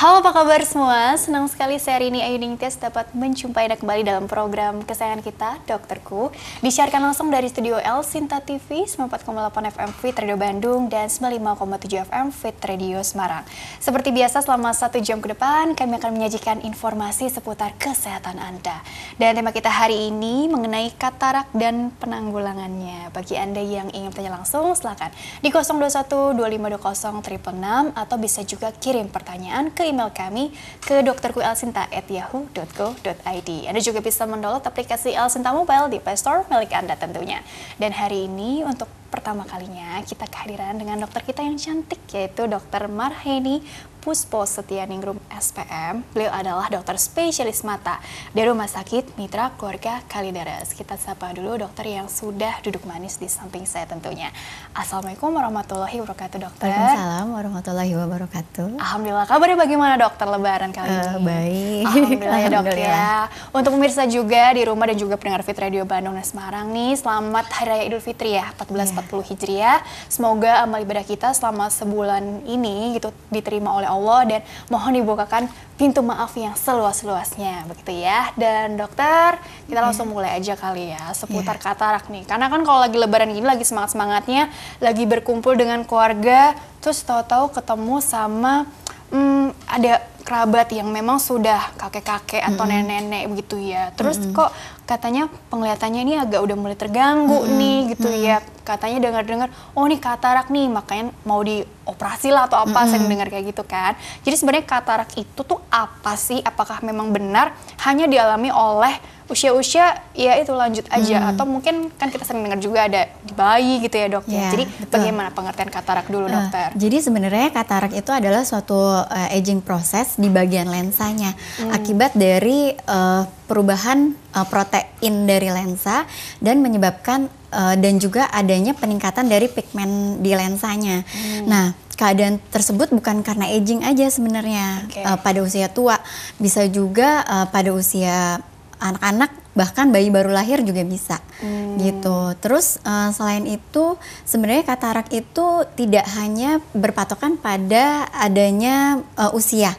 Halo apa kabar semua, senang sekali saya Rini Ayu Ningtyas dapat menjumpai Anda kembali dalam program kesayangan kita, Dokterku. Disiarkan langsung dari Studio L Sinta TV, 94,8 FM Fit Radio Bandung, dan 95,7 FM Fit Radio Semarang. Seperti biasa selama satu jam ke depan, kami akan menyajikan informasi seputar kesehatan Anda. Dan tema kita hari ini mengenai katarak dan penanggulangannya. Bagi Anda yang ingin tanya langsung, silakan di 021 2520 atau bisa juga kirim pertanyaan ke email kami ke drkuelsinta@yahoo.co.id. Anda juga bisa mendownload aplikasi Elsinta Mobile di Play Store milik Anda tentunya. Dan hari ini untuk pertama kalinya kita kehadiran dengan dokter kita yang cantik yaitu dokter Marheni Puspo Setianingrum SPM. Beliau adalah dokter spesialis mata di Rumah Sakit Mitra Keluarga Kalideres. Kita sapa dulu dokter yang sudah duduk manis di samping saya tentunya. Assalamualaikum warahmatullahi wabarakatuh dokter. Waalaikumsalam warahmatullahi wabarakatuh. Alhamdulillah. Kabarnya bagaimana dokter lebaran kali eh, ini? baik. Alhamdulillah ya dok ya. Untuk pemirsa juga di rumah dan juga pendengar Fit Radio Bandung dan Semarang nih, selamat Hari Raya Idul Fitri ya, 1440 iya. yeah. Hijriah. Semoga amal ibadah kita selama sebulan ini gitu diterima oleh Allah dan mohon dibukakan pintu maaf yang seluas-luasnya begitu ya. Dan dokter, kita yeah. langsung mulai aja kali ya seputar yeah. katarak nih. Karena kan kalau lagi lebaran gini lagi semangat-semangatnya, lagi berkumpul dengan keluarga, terus tahu-tahu ketemu sama hmm, ada kerabat yang memang sudah kakek-kakek atau mm nenek-nenek begitu ya. Terus -hmm. kok katanya penglihatannya ini agak udah mulai terganggu -hmm. nih gitu -hmm. ya. Katanya dengar-dengar oh nih katarak nih makanya mau dioperasi lah atau apa -hmm. saya dengar kayak gitu kan. Jadi sebenarnya katarak itu tuh apa sih? Apakah memang benar hanya dialami oleh usia-usia ya itu lanjut aja hmm. atau mungkin kan kita sering dengar juga ada di bayi gitu ya dok. Yeah, ya, jadi betul. bagaimana pengertian katarak dulu uh, dokter? Jadi sebenarnya katarak itu adalah suatu uh, aging proses di bagian lensanya hmm. akibat dari uh, perubahan uh, protein dari lensa dan menyebabkan uh, dan juga adanya peningkatan dari pigmen di lensanya. Hmm. Nah keadaan tersebut bukan karena aging aja sebenarnya okay. uh, pada usia tua bisa juga uh, pada usia anak-anak bahkan bayi baru lahir juga bisa hmm. gitu. Terus uh, selain itu sebenarnya katarak itu tidak hanya berpatokan pada adanya uh, usia.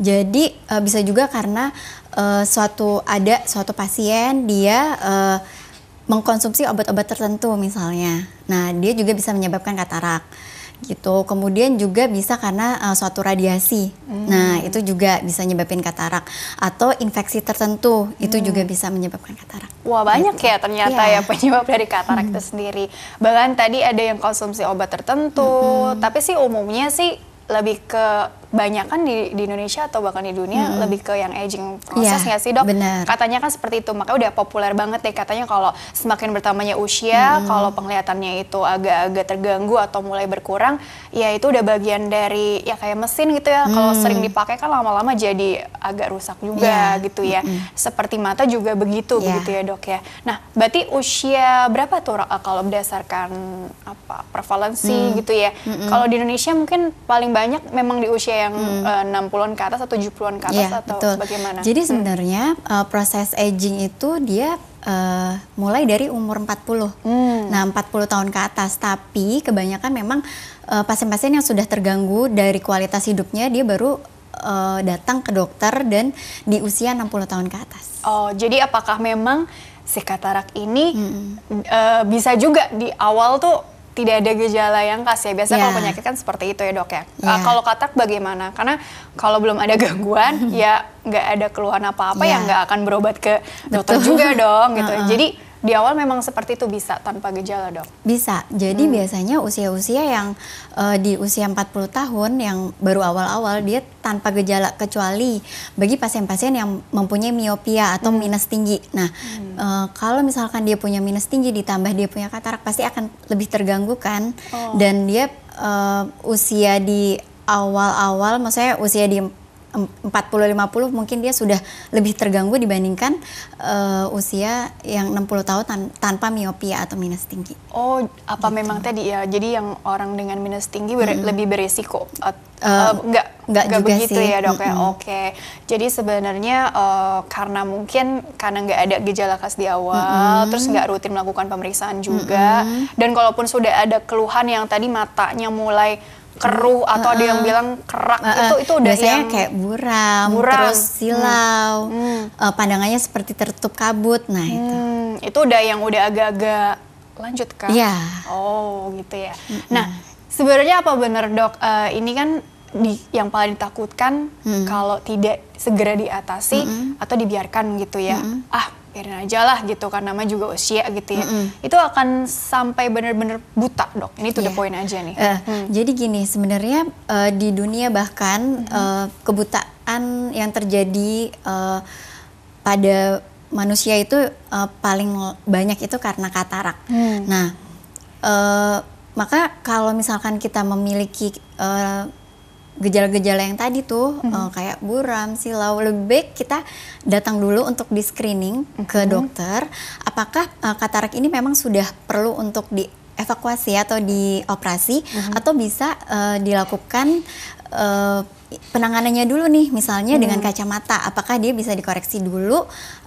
Jadi uh, bisa juga karena uh, suatu ada suatu pasien dia uh, mengkonsumsi obat-obat tertentu misalnya. Nah, dia juga bisa menyebabkan katarak gitu. Kemudian juga bisa karena uh, suatu radiasi. Hmm. Nah, itu juga bisa nyebabin katarak atau infeksi tertentu hmm. itu juga bisa menyebabkan katarak. Wah, banyak gitu. ya ternyata yeah. ya penyebab dari katarak hmm. itu sendiri. Bahkan tadi ada yang konsumsi obat tertentu, hmm. tapi sih umumnya sih lebih ke banyak kan di, di Indonesia atau bahkan di dunia -hmm. lebih ke yang aging proses iya, nggak sih dok? Bener. Katanya kan seperti itu makanya udah populer banget deh katanya kalau semakin bertambahnya usia -hmm. kalau penglihatannya itu agak-agak terganggu atau mulai berkurang ya itu udah bagian dari ya kayak mesin gitu ya -hmm. kalau mm. sering dipakai kan lama-lama jadi agak rusak juga yeah. gitu ya -hmm. seperti mata juga begitu yeah. begitu ya dok ya. Nah berarti usia berapa tuh kalau berdasarkan apa prevalensi -hmm. gitu ya? -hmm. Kalau di Indonesia mungkin paling banyak memang di usia yang hmm. Eh, uh, 60-an ke atas atau 70-an ke iya, atas yeah, atau betul. bagaimana? Jadi hmm. sebenarnya hmm. uh, proses aging itu dia uh, mulai dari umur 40. Hmm. Nah, 40 tahun ke atas, tapi kebanyakan memang pasien-pasien uh, yang sudah terganggu dari kualitas hidupnya dia baru uh, datang ke dokter dan di usia 60 tahun ke atas. Oh, jadi apakah memang si katarak ini -hmm. uh, bisa juga di awal tuh tidak ada gejala yang khas ya. Biasanya yeah. kalau iya. penyakit kan seperti itu ya dok ya. Yeah. Iya. Uh, kalau katak bagaimana? Karena kalau belum ada gangguan ya nggak ada keluhan apa-apa yeah. ya iya. nggak akan berobat ke dokter Betul. juga dong gitu. Uh -uh. Jadi di awal memang seperti itu bisa tanpa gejala dok? Bisa. Jadi hmm. biasanya usia-usia yang uh, di usia 40 tahun yang baru awal-awal dia tanpa gejala kecuali bagi pasien-pasien yang mempunyai miopia atau hmm. minus tinggi. Nah, hmm. uh, kalau misalkan dia punya minus tinggi ditambah dia punya katarak pasti akan lebih terganggu kan? Oh. Dan dia uh, usia di awal-awal maksudnya usia di 40-50 mungkin dia sudah lebih terganggu dibandingkan uh, usia yang 60 tahun tan tanpa miopia atau minus tinggi. Oh, apa gitu. memang tadi ya? Jadi yang orang dengan minus tinggi ber -hmm. lebih beresiko uh, uh, enggak enggak, juga begitu sih. ya, Dok mm -hmm. Oke. Jadi sebenarnya uh, karena mungkin karena nggak ada gejala khas di awal, -hmm. terus nggak rutin melakukan pemeriksaan juga -hmm. dan kalaupun sudah ada keluhan yang tadi matanya mulai keruh atau uh, ada yang bilang kerak uh, uh, itu itu udah biasanya yang kayak buram, buram. terus silau hmm. uh, pandangannya seperti tertutup kabut nah hmm, itu itu udah yang udah agak-agak lanjut kan ya. oh gitu ya -hmm. nah sebenarnya apa benar dok uh, ini kan di yang paling ditakutkan hmm. kalau tidak segera diatasi hmm. atau dibiarkan gitu ya hmm. ah biarin aja lah gitu kan nama juga usia gitu ya. Mm-hmm. Itu akan sampai benar-benar buta dok. Ini tuh yeah. the iya. point aja nih. Uh, hmm. Jadi gini sebenarnya uh, di dunia bahkan mm-hmm. uh, kebutaan yang terjadi uh, pada manusia itu uh, paling banyak itu karena katarak. Hmm. Nah uh, maka kalau misalkan kita memiliki uh, gejala-gejala yang tadi tuh hmm uh, kayak buram, silau, lebih kita datang dulu untuk di screening hmm ke dokter apakah uh, katarak ini memang sudah perlu untuk di evakuasi atau dioperasi mm-hmm. atau bisa uh, dilakukan uh, penanganannya dulu nih misalnya hmm. dengan kacamata apakah dia bisa dikoreksi dulu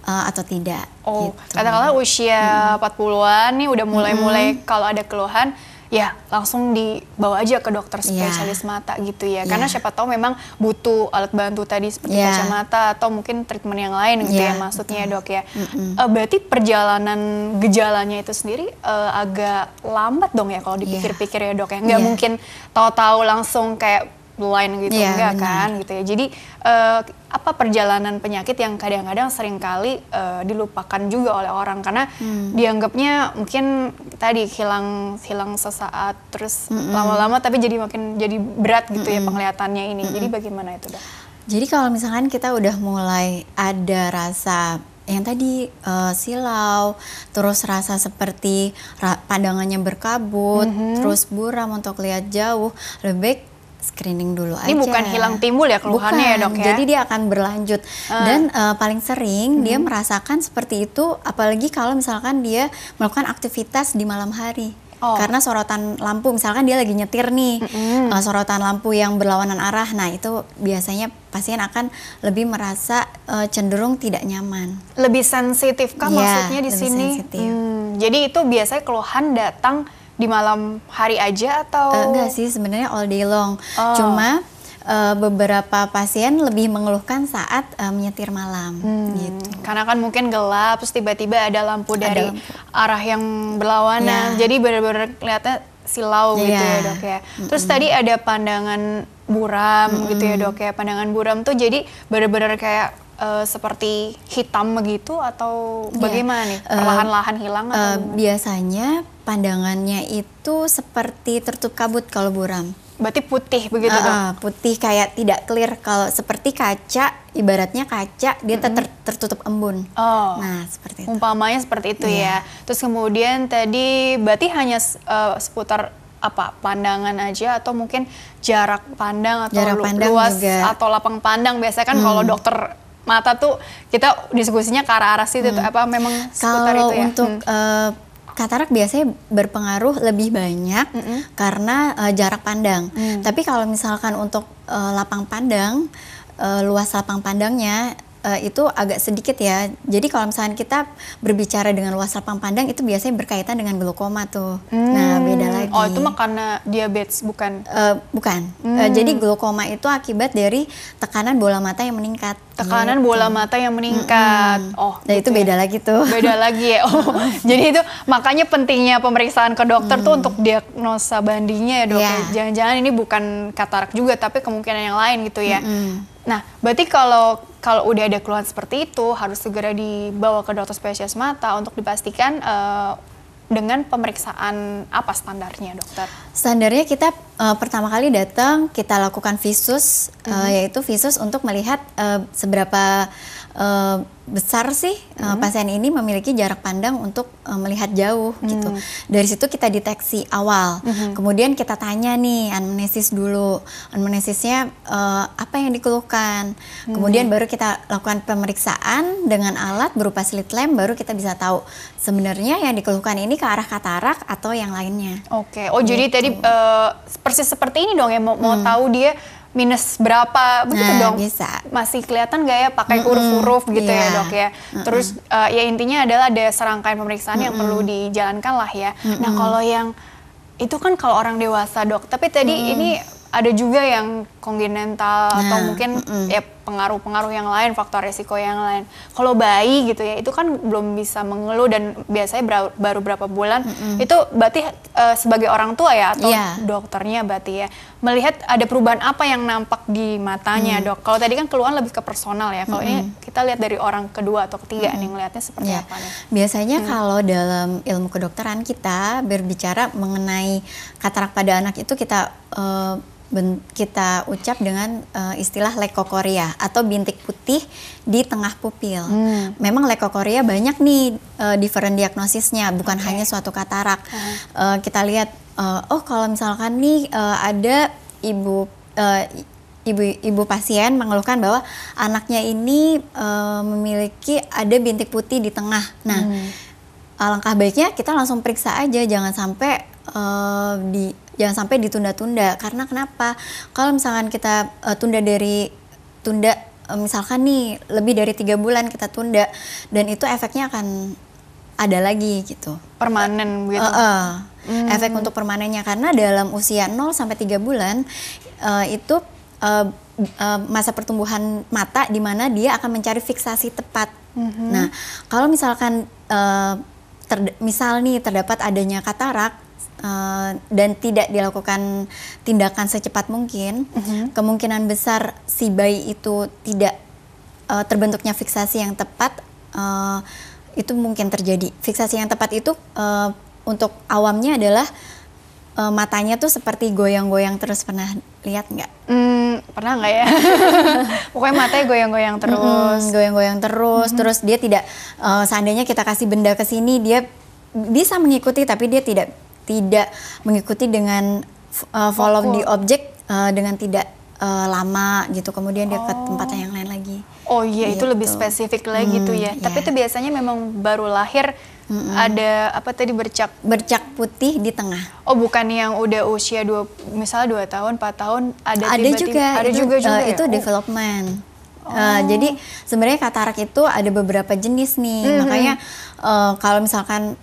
uh, atau tidak oh gitu. katakanlah usia hmm. 40-an nih udah mulai-mulai hmm. kalau ada keluhan ya langsung dibawa aja ke dokter ya. spesialis yeah. mata gitu ya. ya. Karena yeah. siapa tahu memang butuh alat bantu tadi seperti yeah. kacamata atau mungkin treatment yang lain gitu yeah. ya maksudnya mm. dok ya. Mm -mm. berarti perjalanan gejalanya itu sendiri uh, agak lambat dong ya kalau ya. dipikir-pikir ya dok ya. Nggak yeah. mungkin tahu-tahu langsung kayak line gitu yeah, enggak benar. kan gitu ya. Jadi uh, apa perjalanan penyakit yang kadang-kadang seringkali uh, dilupakan juga oleh orang karena hmm. dianggapnya mungkin tadi hilang hilang sesaat terus hmm. lama-lama mm -mm. tapi jadi makin jadi berat gitu mm ya hmm. penglihatannya ini. Hmm. Jadi bagaimana itu, Dok? Jadi kalau misalkan kita udah mulai ada rasa yang tadi uh, silau, terus rasa seperti ra pandangannya berkabut, mm -hmm. terus buram untuk lihat jauh, lebih baik screening dulu aja. Ini bukan hilang timbul ya keluhannya ya, bukan. ya dok ya. Jadi dia akan berlanjut uh. dan uh, paling sering hmm. dia merasakan seperti itu apalagi kalau misalkan dia melakukan aktivitas di malam hari. Oh. Karena sorotan lampu, misalkan dia lagi nyetir nih, mm -hmm. sorotan lampu yang berlawanan arah, nah itu biasanya pasien akan lebih merasa uh, cenderung tidak nyaman. Lebih sensitif kan ya, maksudnya di sini? Hmm, jadi itu biasanya keluhan datang di malam hari aja atau uh, enggak sih sebenarnya all day long oh. cuma uh, beberapa pasien lebih mengeluhkan saat uh, menyetir malam hmm. gitu karena kan mungkin gelap terus tiba-tiba ada lampu ada dari lampu. arah yang berlawanan yeah. jadi benar-benar kelihatannya silau yeah. gitu iya. ya dok ya terus mm -hmm. tadi ada pandangan buram mm -hmm. gitu ya dok ya pandangan buram tuh jadi benar-benar kayak uh, seperti hitam begitu atau iya. bagaimana yeah. nih perlahan-lahan hilang atau uh, biasanya pandangannya itu seperti tertutup kabut kalau buram. Berarti putih begitu uh, dong? putih kayak tidak clear kalau seperti kaca, ibaratnya kaca dia mm -hmm. ter tertutup embun. Oh. Nah, seperti itu. Umpamanya seperti itu yeah. ya. Terus kemudian tadi berarti hanya uh, seputar apa pandangan aja atau mungkin jarak pandang atau jarak lu, luas juga. atau lapang pandang biasanya kan hmm. kalau dokter mata tuh kita diskusinya ke arah arah situ hmm. apa memang seputar kalau itu ya. untuk hmm. uh, katarak biasanya berpengaruh lebih banyak mm -hmm. karena uh, jarak pandang. Mm. Tapi kalau misalkan untuk uh, lapang pandang, uh, luas lapang pandangnya uh, itu agak sedikit ya. Jadi kalau misalnya kita berbicara dengan luas lapang pandang itu biasanya berkaitan dengan glaukoma tuh. Nah, hmm. Nah, beda lagi. Oh, itu mah karena diabetes bukan? Uh, bukan. Eh, hmm. Uh, jadi glaukoma itu akibat dari tekanan bola mata yang meningkat. Tekanan gitu. bola mata yang meningkat. Hmm. Oh, nah gitu itu ya. beda lagi tuh. Beda lagi ya. Oh, jadi itu makanya pentingnya pemeriksaan ke dokter hmm. tuh mm. untuk diagnosa bandingnya ya, Dok. Ya. Iya. Jangan-jangan yeah. ini bukan katarak juga tapi kemungkinan yang lain gitu ya. Hmm. Nah, berarti kalau kalau udah ada keluhan seperti itu harus segera dibawa ke dokter spesialis mata untuk dipastikan uh, dengan pemeriksaan apa standarnya dokter? Standarnya kita uh, pertama kali datang kita lakukan visus mm -hmm. uh, yaitu visus untuk melihat uh, seberapa uh, besar sih mm -hmm. uh, pasien ini memiliki jarak pandang untuk uh, melihat jauh mm -hmm. gitu. Dari situ kita deteksi awal. Mm -hmm. Kemudian kita tanya nih anamnesis dulu. Anamnesisnya uh, apa yang dikeluhkan. Mm -hmm. Kemudian baru kita lakukan pemeriksaan dengan alat berupa slit lamp baru kita bisa tahu sebenarnya yang dikeluhkan ini ke arah katarak atau yang lainnya. Oke. Okay. Oh gitu. jadi tadi uh, persis seperti ini dong ya mau, hmm. mau tahu dia minus berapa begitu nah, dong bisa. masih kelihatan gak ya pakai -mm. huruf-huruf gitu yeah. ya iya. dok ya terus Uh, ya intinya adalah ada serangkaian pemeriksaan mm -mm. yang perlu dijalankan lah ya mm -mm. nah kalau yang itu kan kalau orang dewasa dok tapi tadi mm -mm. ini ada juga yang kongenital nah, atau mungkin mm -mm. ya pengaruh-pengaruh yang lain, faktor resiko yang lain. Kalau bayi gitu ya, itu kan belum bisa mengeluh dan biasanya ber baru berapa bulan. Mm -hmm. Itu berarti uh, sebagai orang tua ya atau yeah. dokternya berarti ya melihat ada perubahan apa yang nampak di matanya, mm. Dok. Kalau tadi kan keluhan lebih ke personal ya. Kalau mm -hmm. ini kita lihat dari orang kedua atau ketiga mm -hmm. nih ngelihatnya seperti yeah. apa nih. Biasanya mm. kalau dalam ilmu kedokteran kita berbicara mengenai katarak pada anak itu kita uh, kita ucap dengan uh, istilah lekokoria atau bintik putih di tengah pupil. Hmm. Memang lekokoria banyak nih uh, different diagnosisnya, bukan okay. hanya suatu katarak. -huh. Eh, uh, kita lihat uh, oh kalau misalkan nih uh, ada ibu uh, ibu-ibu pasien mengeluhkan bahwa anaknya ini uh, memiliki ada bintik putih di tengah. Nah, hmm. alangkah baiknya kita langsung periksa aja, jangan sampai uh, di jangan sampai ditunda-tunda karena kenapa kalau misalkan kita uh, tunda dari tunda uh, misalkan nih lebih dari tiga bulan kita tunda dan itu efeknya akan ada lagi gitu permanen gitu uh, uh, hmm. efek untuk permanennya karena dalam usia 0 sampai tiga bulan uh, itu uh, uh, masa pertumbuhan mata di mana dia akan mencari fiksasi tepat hmm nah kalau misalkan uh, misal nih terdapat adanya katarak Uh, dan tidak dilakukan tindakan secepat mungkin, mm -hmm. kemungkinan besar si bayi itu tidak uh, terbentuknya fiksasi yang tepat uh, itu mungkin terjadi. Fiksasi yang tepat itu uh, untuk awamnya adalah uh, matanya tuh seperti goyang-goyang terus pernah lihat nggak? Hmm, pernah nggak ya? Pokoknya matanya goyang-goyang terus, goyang goyang-goyang terus, -hmm. terus dia tidak uh, seandainya kita kasih benda ke sini dia bisa mengikuti tapi dia tidak tidak mengikuti dengan uh, follow Fokus. di objek uh, dengan tidak uh, lama gitu kemudian dia ke oh. tempat yang lain lagi oh iya gitu. itu lebih gitu. spesifik lagi hmm, tuh gitu ya yeah. tapi itu biasanya memang baru lahir mm -hmm. ada apa tadi bercak bercak putih di tengah. Oh, bukan yang udah usia dua misalnya dua tahun, 4 tahun ada ada juga ada itu, juga, juga uh, ya? itu oh. development. Uh, oh. jadi sebenarnya katarak itu ada beberapa jenis nih, mm -hmm. makanya uh, kalau misalkan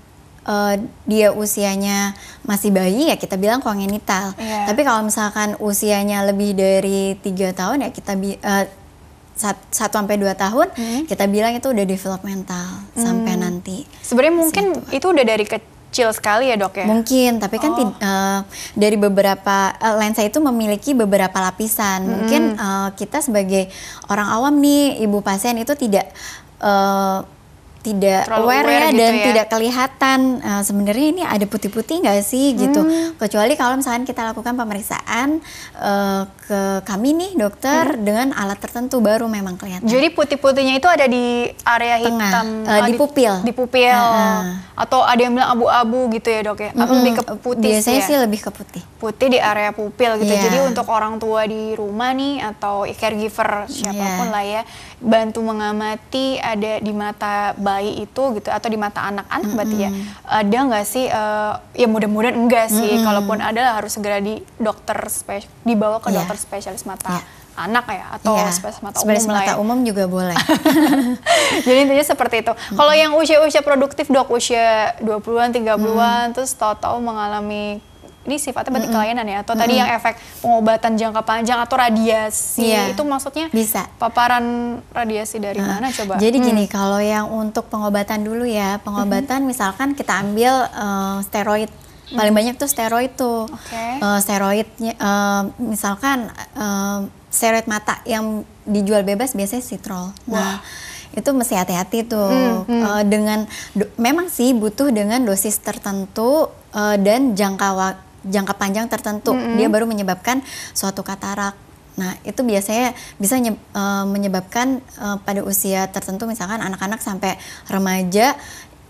uh, dia usianya masih bayi ya kita bilang kongenital. Yeah. Tapi kalau misalkan usianya lebih dari tiga tahun ya kita bi uh, satu sampai dua tahun hmm. kita bilang itu udah developmental hmm. sampai nanti. Sebenarnya mungkin itu udah dari kecil sekali ya dok ya. Mungkin tapi kan oh. uh, dari beberapa uh, lensa itu memiliki beberapa lapisan. Hmm. Mungkin uh, kita sebagai orang awam nih ibu pasien itu tidak uh, tidak aware, aware ya gitu dan ya. tidak kelihatan uh, sebenarnya ini ada putih-putih nggak sih gitu hmm. kecuali kalau misalnya kita lakukan pemeriksaan uh, ke kami nih dokter hmm. dengan alat tertentu baru memang kelihatan jadi putih-putihnya itu ada di area Tengah, hitam uh, eh, di pupil di pupil uh, atau ada yang bilang abu-abu gitu ya dok ya mm -hmm. lebih ke putih biasanya ya? sih lebih ke putih putih di area pupil gitu yeah. jadi iya. untuk orang tua di rumah nih atau caregiver siapapun yeah. lah ya bantu mengamati ada di mata bayi itu gitu atau di mata anak-anak mm -hmm. berarti ya ada nggak sih uh, ya mudah-mudahan enggak sih mm -hmm. kalaupun ada harus segera di dokter spes dibawa ke yeah. dokter spesialis mata yeah anak ya atau yeah. spesies mata umum lah ya. umum juga boleh. Jadi intinya seperti itu. Hmm. Kalau yang usia-usia produktif dok usia 20-an, 30-an hmm. terus tahu-tahu mengalami ini sifatnya berarti mm -hmm. kelainan ya atau mm -hmm. tadi yang efek pengobatan jangka panjang atau radiasi yeah. itu maksudnya bisa paparan radiasi dari uh. mana coba jadi hmm. gini kalau yang untuk pengobatan dulu ya pengobatan mm -hmm. misalkan kita ambil uh, steroid hmm. paling banyak tuh steroid tuh okay. uh, eh, steroidnya uh, misalkan uh, steroid mata yang dijual bebas biasanya citrol wow. nah itu mesti hati-hati tuh hmm, hmm. Uh, dengan memang sih butuh dengan dosis tertentu uh, dan jangka waktu jangka panjang tertentu mm -hmm. dia baru menyebabkan suatu katarak Nah, itu biasanya bisa nye, eh, menyebabkan e, pada usia tertentu misalkan anak-anak sampai remaja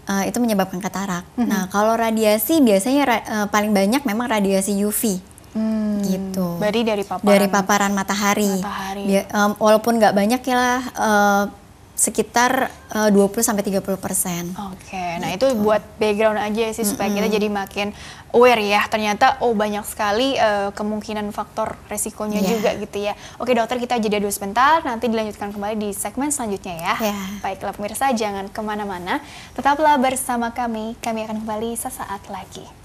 e, itu menyebabkan katarak. Mm -hmm. Nah, kalau radiasi biasanya ra, e, paling banyak memang radiasi UV. Hmm, gitu. Dari dari paparan dari paparan matahari. matahari. Bia, um, walaupun nggak banyak ya lah uh, sekitar eh, uh, 20 sampai 30 persen. Oke, okay. nah gitu. itu buat background aja sih supaya mm -hmm. kita jadi makin aware ya. Ternyata oh banyak sekali uh, kemungkinan faktor resikonya yeah. juga gitu ya. Oke dokter kita jeda dulu sebentar, nanti dilanjutkan kembali di segmen selanjutnya ya. Yeah. Baiklah pemirsa jangan kemana-mana, tetaplah bersama kami. Kami akan kembali sesaat lagi.